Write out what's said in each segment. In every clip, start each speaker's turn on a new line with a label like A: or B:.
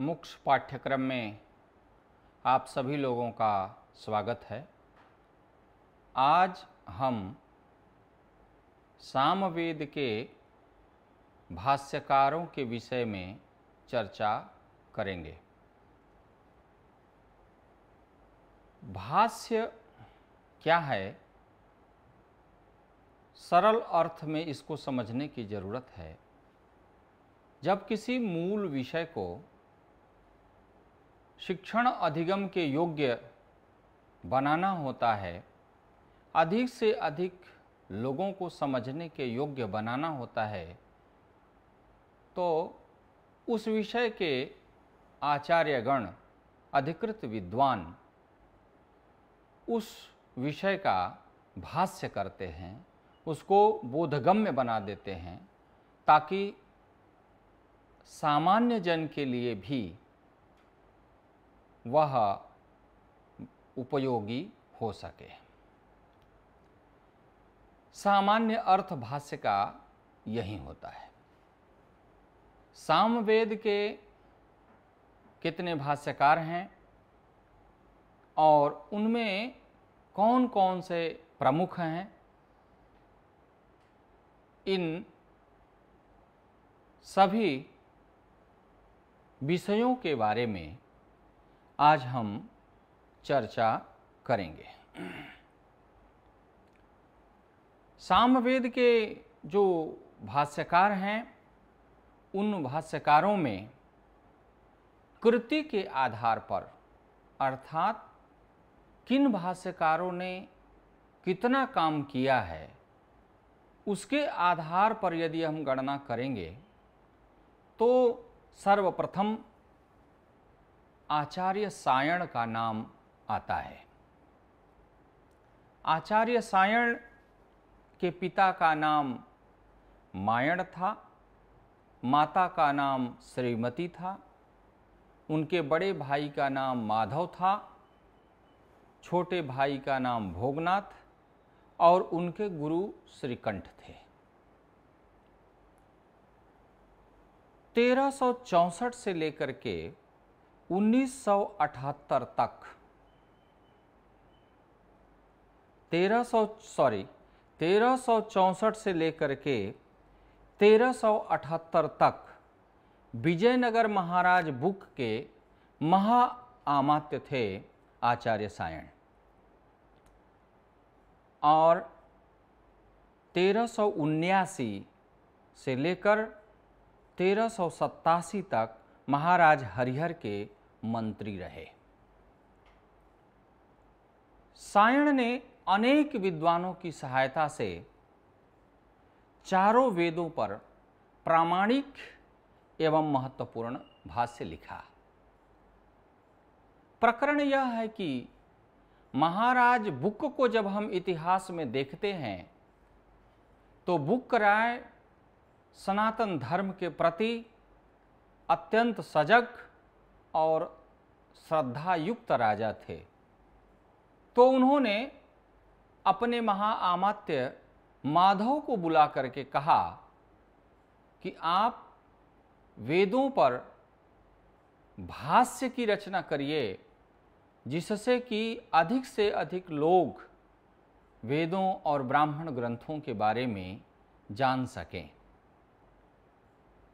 A: मुक्ष पाठ्यक्रम में आप सभी लोगों का स्वागत है आज हम सामवेद के भाष्यकारों के विषय में चर्चा करेंगे भाष्य क्या है सरल अर्थ में इसको समझने की ज़रूरत है जब किसी मूल विषय को शिक्षण अधिगम के योग्य बनाना होता है अधिक से अधिक लोगों को समझने के योग्य बनाना होता है तो उस विषय के आचार्यगण अधिकृत विद्वान उस विषय का भाष्य करते हैं उसको बोधगम्य बना देते हैं ताकि सामान्य जन के लिए भी वह उपयोगी हो सके सामान्य अर्थ भाष्य का यही होता है सामवेद के कितने भाष्यकार हैं और उनमें कौन कौन से प्रमुख हैं इन सभी विषयों के बारे में आज हम चर्चा करेंगे सामवेद के जो भाष्यकार हैं उन भाष्यकारों में कृति के आधार पर अर्थात किन भाष्यकारों ने कितना काम किया है उसके आधार पर यदि हम गणना करेंगे तो सर्वप्रथम आचार्य सायण का नाम आता है आचार्य सायण के पिता का नाम मायण था माता का नाम श्रीमती था उनके बड़े भाई का नाम माधव था छोटे भाई का नाम भोगनाथ और उनके गुरु श्रीकंठ थे तेरह से लेकर के 1978 तक 1300 सॉरी 1364 से लेकर के 1378 तक विजयनगर महाराज बुक के महाआमात्य थे आचार्य सायण और तेरह से लेकर तेरह तक महाराज हरिहर के मंत्री रहे सायण ने अनेक विद्वानों की सहायता से चारों वेदों पर प्रामाणिक एवं महत्वपूर्ण भाष्य लिखा प्रकरण यह है कि महाराज बुक को जब हम इतिहास में देखते हैं तो बुक राय सनातन धर्म के प्रति अत्यंत सजग और श्रद्धा युक्त राजा थे तो उन्होंने अपने महाआमात्य माधव को बुला करके कहा कि आप वेदों पर भाष्य की रचना करिए जिससे कि अधिक से अधिक लोग वेदों और ब्राह्मण ग्रंथों के बारे में जान सकें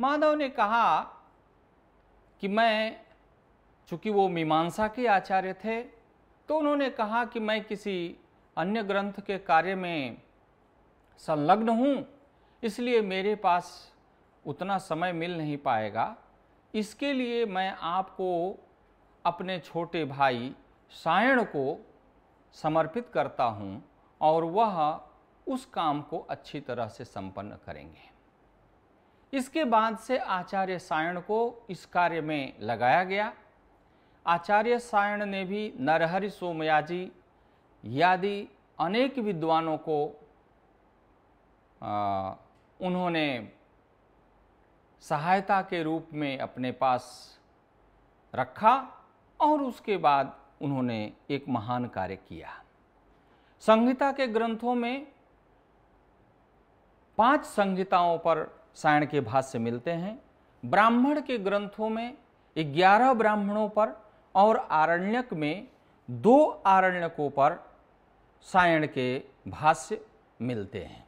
A: माधव ने कहा कि मैं चूंकि वो मीमांसा के आचार्य थे तो उन्होंने कहा कि मैं किसी अन्य ग्रंथ के कार्य में संलग्न हूँ इसलिए मेरे पास उतना समय मिल नहीं पाएगा इसके लिए मैं आपको अपने छोटे भाई सायण को समर्पित करता हूँ और वह उस काम को अच्छी तरह से संपन्न करेंगे इसके बाद से आचार्य सायण को इस कार्य में लगाया गया आचार्य सायण ने भी नरहरि सोमयाजी यादि अनेक विद्वानों को आ, उन्होंने सहायता के रूप में अपने पास रखा और उसके बाद उन्होंने एक महान कार्य किया संहिता के ग्रंथों में पांच संहिताओं पर सायण के भाष्य मिलते हैं ब्राह्मण के ग्रंथों में ग्यारह ब्राह्मणों पर और आरण्यक में दो आरण्यकों पर सायण के भाष्य मिलते हैं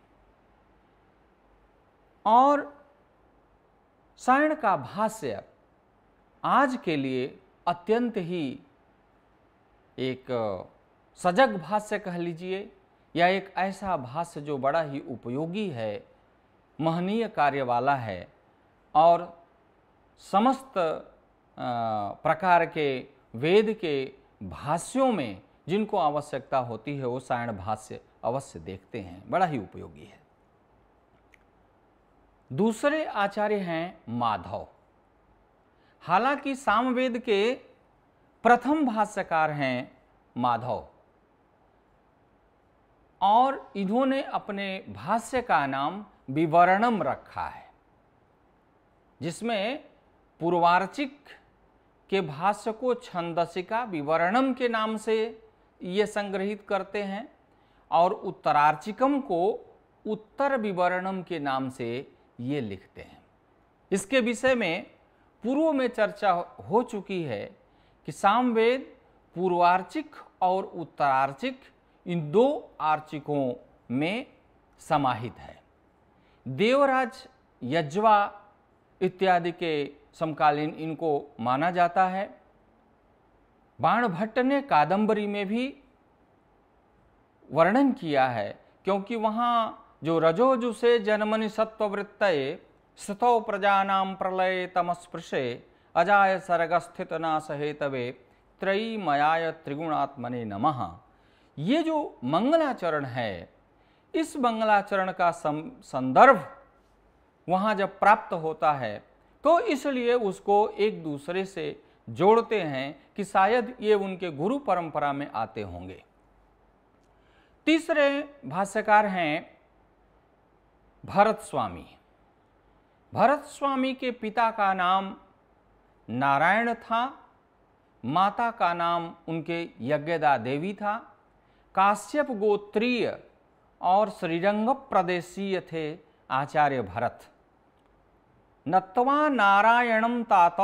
A: और सायण का भाष्य आज के लिए अत्यंत ही एक सजग भाष्य कह लीजिए या एक ऐसा भाष्य जो बड़ा ही उपयोगी है महनीय कार्य वाला है और समस्त प्रकार के वेद के भाष्यों में जिनको आवश्यकता होती है वो सायण भाष्य अवश्य देखते हैं बड़ा ही उपयोगी है दूसरे आचार्य हैं माधव हालांकि सामवेद के प्रथम भाष्यकार हैं माधव और इन्होंने अपने भाष्य का नाम विवरणम रखा है जिसमें पूर्वार्चिक के भाष्य को छंदसिका विवरणम के नाम से ये संग्रहित करते हैं और उत्तरार्चिकम को उत्तर विवरणम के नाम से ये लिखते हैं इसके विषय में पूर्व में चर्चा हो चुकी है कि सामवेद पूर्वार्चिक और उत्तरार्चिक इन दो आर्चिकों में समाहित है देवराज यज्वा इत्यादि के समकालीन इनको माना जाता है बाणभट्ट ने कादंबरी में भी वर्णन किया है क्योंकि वहाँ जो रजोजु से जनमनि सत्ववृत्त स्तौ प्रजानाम प्रलय तमस्पृशे अजाय सर्ग स्थित नासहेतवे त्रयी मयाय त्रिगुणात्मने नमः ये जो मंगलाचरण है इस मंगलाचरण का संदर्भ वहाँ जब प्राप्त होता है तो इसलिए उसको एक दूसरे से जोड़ते हैं कि शायद ये उनके गुरु परंपरा में आते होंगे तीसरे भाष्यकार हैं भरत स्वामी भरत स्वामी के पिता का नाम नारायण था माता का नाम उनके यज्ञदा देवी था काश्यप गोत्रीय और श्रीरंग प्रदेशीय थे आचार्य भरत नत्वा नारायण तात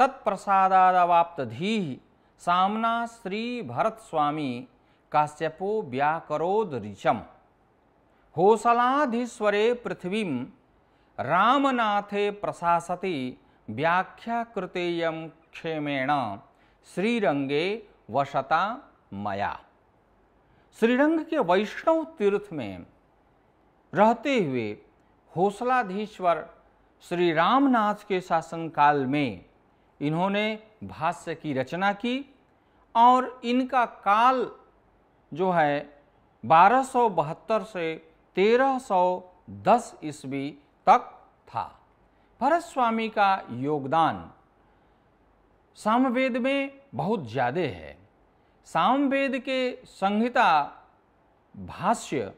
A: तत्प्रसादादवाप्तधी सामना श्री भरत स्वामी काश्यपो व्याकोद ऋचम होसलाधीश्वरे पृथ्वी रामनाथे प्रशासति व्याख्याकृतेयम क्षेमेण श्रीरंगे वशता मया श्रीरंग के वैष्णव तीर्थ में रहते हुए होसलाधीश्वर श्री रामनाथ के शासनकाल में इन्होंने भाष्य की रचना की और इनका काल जो है बारह से 1310 ईस्वी तक था भरत स्वामी का योगदान सामवेद में बहुत ज़्यादा है सामवेद के संहिता भाष्य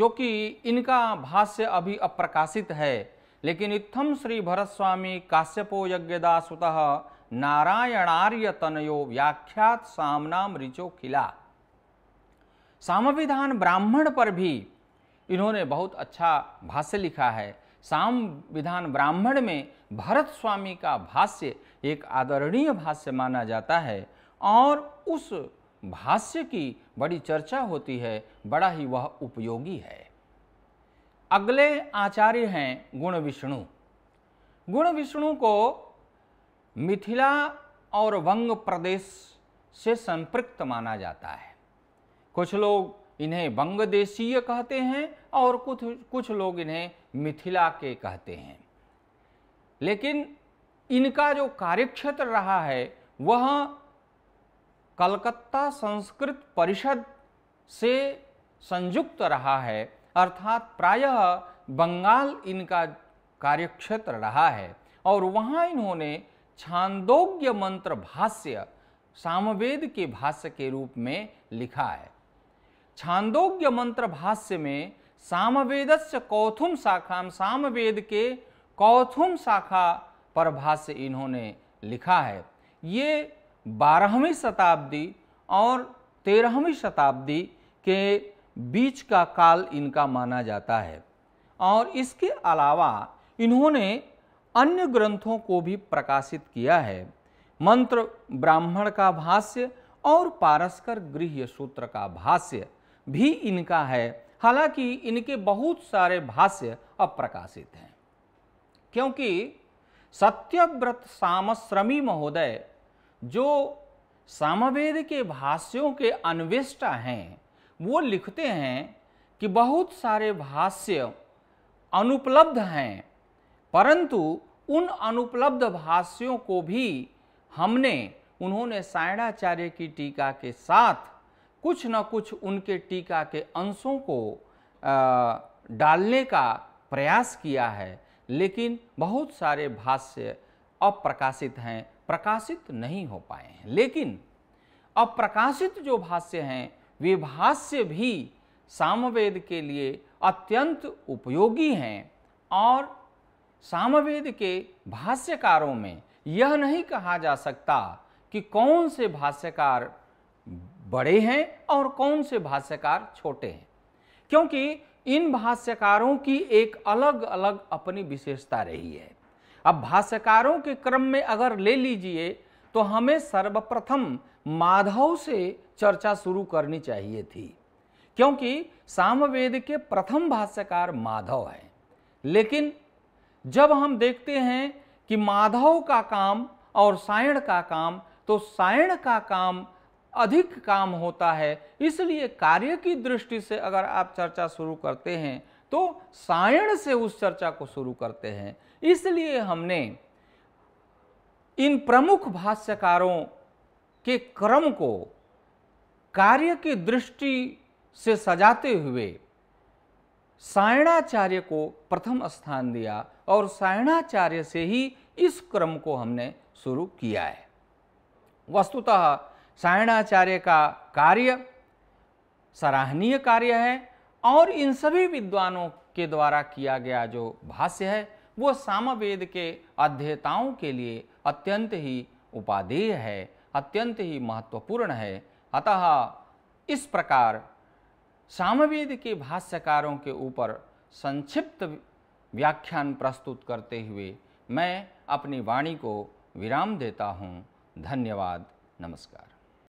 A: जो कि इनका भाष्य अभी अप्रकाशित है लेकिन इत्थम श्री भरत स्वामी काश्यपो यज्ञदासुत नारायणार्य तनयो व्याख्यात सामनाम ऋचो खिला सामविधान ब्राह्मण पर भी इन्होंने बहुत अच्छा भाष्य लिखा है साम विधान ब्राह्मण में भरत स्वामी का भाष्य एक आदरणीय भाष्य माना जाता है और उस भाष्य की बड़ी चर्चा होती है बड़ा ही वह उपयोगी है अगले आचार्य हैं गुण विष्णु गुण विष्णु को मिथिला और वंग प्रदेश से संपृक्त माना जाता है कुछ लोग इन्हें वंगदेशीय कहते हैं और कुछ कुछ लोग इन्हें मिथिला के कहते हैं लेकिन इनका जो कार्यक्षेत्र रहा है वह कलकत्ता संस्कृत परिषद से संयुक्त रहा है अर्थात प्रायः बंगाल इनका कार्यक्षेत्र रहा है और वहाँ इन्होंने छांदोग्य मंत्र भाष्य सामवेद के भाष्य के रूप में लिखा है छांदोग्य मंत्र भाष्य में सामवेद से कौथुम शाखा सामवेद के कौथुम शाखा पर भाष्य इन्होंने लिखा है ये बारहवीं शताब्दी और तेरहवीं शताब्दी के बीच का काल इनका माना जाता है और इसके अलावा इन्होंने अन्य ग्रंथों को भी प्रकाशित किया है मंत्र ब्राह्मण का भाष्य और पारस्कर गृह सूत्र का भाष्य भी इनका है हालांकि इनके बहुत सारे भाष्य अप्रकाशित हैं क्योंकि सत्यव्रत सामश्रमी महोदय जो सामवेद के भाष्यों के अन्वेष्टा हैं वो लिखते हैं कि बहुत सारे भाष्य अनुपलब्ध हैं परंतु उन अनुपलब्ध भाष्यों को भी हमने उन्होंने सायणाचार्य की टीका के साथ कुछ न कुछ उनके टीका के अंशों को डालने का प्रयास किया है लेकिन बहुत सारे भाष्य अप्रकाशित हैं प्रकाशित नहीं हो पाए हैं लेकिन अप्रकाशित जो भाष्य हैं विभाष्य भी सामवेद के लिए अत्यंत उपयोगी हैं और सामवेद के भाष्यकारों में यह नहीं कहा जा सकता कि कौन से भाष्यकार बड़े हैं और कौन से भाष्यकार छोटे हैं क्योंकि इन भाष्यकारों की एक अलग अलग अपनी विशेषता रही है अब भाष्यकारों के क्रम में अगर ले लीजिए तो हमें सर्वप्रथम माधव से चर्चा शुरू करनी चाहिए थी क्योंकि सामवेद के प्रथम भाष्यकार माधव हैं लेकिन जब हम देखते हैं कि माधव का काम और सायण का काम तो सायण का काम अधिक काम होता है इसलिए कार्य की दृष्टि से अगर आप चर्चा शुरू करते हैं तो सायण से उस चर्चा को शुरू करते हैं इसलिए हमने इन प्रमुख भाष्यकारों के क्रम को कार्य की दृष्टि से सजाते हुए सायणाचार्य को प्रथम स्थान दिया और सायणाचार्य से ही इस क्रम को हमने शुरू किया है वस्तुतः सायणाचार्य का कार्य सराहनीय कार्य है और इन सभी विद्वानों के द्वारा किया गया जो भाष्य है वो सामवेद के अध्येताओं के लिए अत्यंत ही उपादेय है अत्यंत ही महत्वपूर्ण है अतः इस प्रकार सामवेद के भाष्यकारों के ऊपर संक्षिप्त व्याख्यान प्रस्तुत करते हुए मैं अपनी वाणी को विराम देता हूँ धन्यवाद नमस्कार